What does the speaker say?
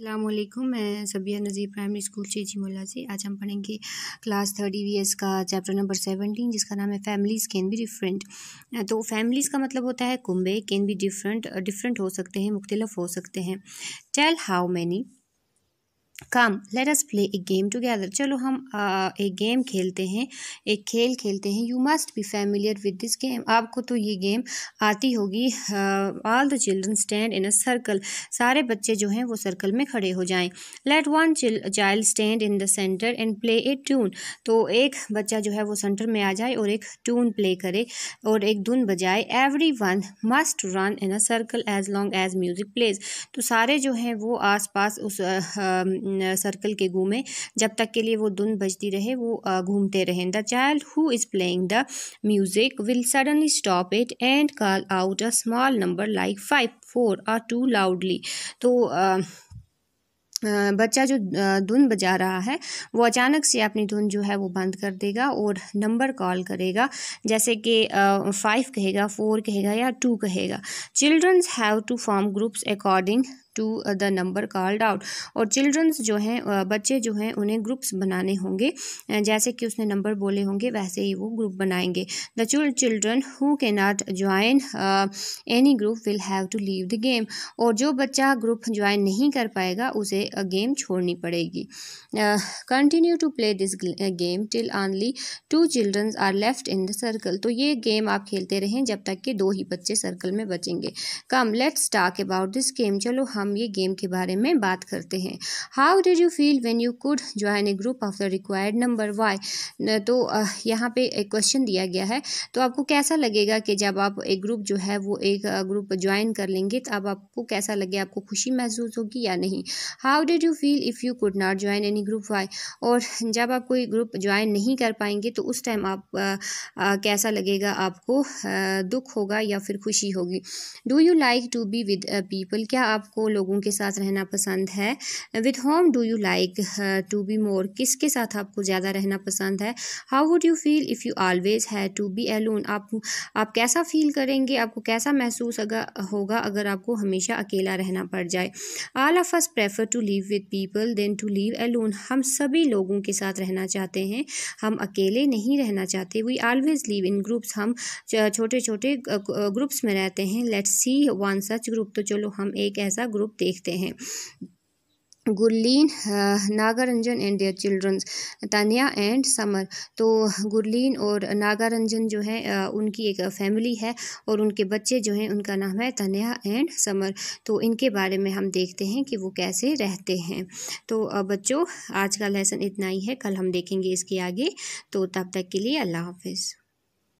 अल्लाम मैं सबिया नज़ीर primary school चीची मुला से आज हम पढ़ेंगे क्लास थर्टी वी एस का चैप्टर नंबर सेवनटीन जिसका नाम है फैमिलीज़ कैन बी डिफरेंट तो फैमिलीज़ का मतलब होता है कुंबे कैन बी डिफरेंट डिफरेंट हो सकते हैं मुख्तलफ हो सकते हैं tell how many come let us play a game together चलो हम आ, एक गेम खेलते हैं एक खेल खेलते हैं you must be familiar with this game आपको तो ये गेम आती होगी all the children stand in a circle सारे बच्चे जो हैं वो सर्कल में खड़े हो जाएं let one child stand in the centre and play a tune तो एक बच्चा जो है वो सेंटर में आ जाए और एक ट्यून प्ले करे और एक धुन बजाए everyone must run in a circle as long as music plays तो सारे जो हैं वो आस पास उस आ, आ, सर्कल के घूमें जब तक के लिए वो धुन बजती रहे वो घूमते रहें the child who is playing the music will suddenly stop it and call out a small number like five four or two loudly तो uh, बच्चा जो धुन बजा रहा है वो अचानक से अपनी धुन जो है वो बंद कर देगा और नंबर कॉल करेगा जैसे कि फाइव कहेगा फोर कहेगा या टू कहेगा childrens have to form groups according to the number called out और चिल्ड्रंस जो हैं uh, बच्चे जो हैं उन्हें ग्रुप्स बनाने होंगे uh, जैसे कि उसने नंबर बोले होंगे वैसे ही वो ग्रुप बनाएंगे the children who can not join any group will have to leave the game और जो बच्चा ग्रुप ज्वाइन नहीं कर पाएगा उसे गेम uh, छोड़नी पड़ेगी continue to play this game till only two childrens are left in the circle तो ये गेम आप खेलते रहें जब तक कि दो ही बच्चे सर्कल में बचेंगे come let's talk about this game चलो हम हम ये गेम के बारे में बात करते हैं how did you feel when you could join a group of the required number why तो यहाँ पे एक क्वेश्चन दिया गया है तो आपको कैसा लगेगा कि जब आप एक ग्रुप जो है वो एक ग्रुप ज्वाइन कर लेंगे तो अब आपको कैसा लगे आपको खुशी महसूस होगी या नहीं how did you feel if you could not join any group why और जब आप कोई ग्रुप ज्वाइन नहीं कर पाएंगे तो उस टाइम आप आ, आ, कैसा लगेगा आपको आ, दुख होगा या फिर खुशी होगी do you like to be with people क्या आपको लोगों के साथ रहना पसंद है with home do you like to be more किसके साथ आपको ज़्यादा रहना पसंद है how would you feel if you always have to be alone आप आप कैसा फील करेंगे आपको कैसा महसूस अगर होगा अगर आपको हमेशा अकेला रहना पड़ जाए all of us prefer to live with people than to live alone हम सभी लोगों के साथ रहना चाहते हैं हम अकेले नहीं रहना चाहते we always live in groups हम छोटे छोटे ग्रुप्स में रहते हैं let's see one such group तो चलो हम एक ऐसा ग्रुप ग्रुप देखते हैं Gurleen Nagaranjan and their childrens Tania and Samar तो गुरलीन और नागारंजन जो है उनकी एक फैमिली है और उनके बच्चे जो हैं उनका नाम है तानिया एंड समर तो इनके बारे में हम देखते हैं कि वो कैसे रहते हैं तो बच्चों आज का लेसन इतना ही है कल हम देखेंगे इसके आगे तो तब तक के लिए अल्लाह हाफिज़